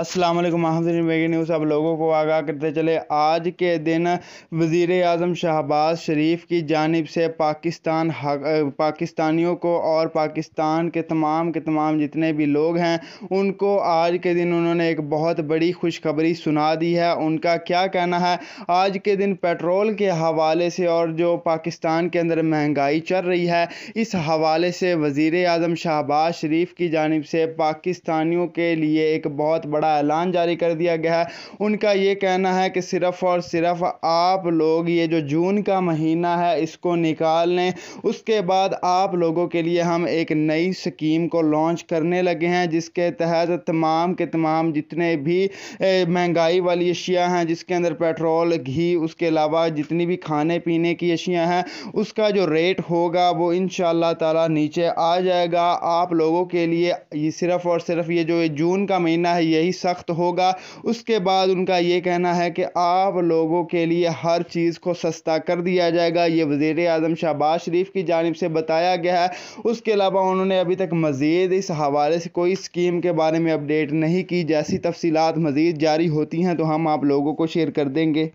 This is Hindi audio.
अस्सलाम वालेकुम हाजिर न्यूज़ आप लोगों को आगाह करते चले आज के दिन वज़ी अजम शहबाज शरीफ की जानब से पाकिस्तान पाकिस्तानियों को और पाकिस्तान के तमाम के तमाम जितने भी लोग हैं उनको आज के दिन उन्होंने एक बहुत बड़ी खुशखबरी सुना दी है उनका क्या कहना है आज के दिन पेट्रोल के हवाले से और जो पाकिस्तान के अंदर महंगाई चल रही है इस हवाले से वज़ी अजम शहबाज शरीफ की जानब से पाकिस्तानियों के लिए एक बहुत बड़ा बड़ा ऐलान जारी कर दिया गया है उनका ये कहना है कि सिर्फ़ और सिर्फ आप लोग ये जो जून का महीना है इसको निकाल लें उसके बाद आप लोगों के लिए हम एक नई स्कीम को लॉन्च करने लगे हैं जिसके तहत तमाम के तमाम जितने भी महंगाई वाली अशिया हैं जिसके अंदर पेट्रोल घी उसके अलावा जितनी भी खाने पीने की अशिया हैं उसका जो रेट होगा वो इन ताला नीचे आ जाएगा आप लोगों के लिए ये सिर्फ़ और सिर्फ ये जो जून का महीना है यही सख्त होगा उसके बाद उनका ये कहना है कि आप लोगों के लिए हर चीज़ को सस्ता कर दिया जाएगा ये वज़ी अजम शहबाज शरीफ की जानब से बताया गया है उसके अलावा उन्होंने अभी तक मज़ीद इस हवाले से कोई स्कीम के बारे में अपडेट नहीं की जैसी तफसीत मज़ीद जारी होती हैं तो हम आप लोगों को शेयर कर देंगे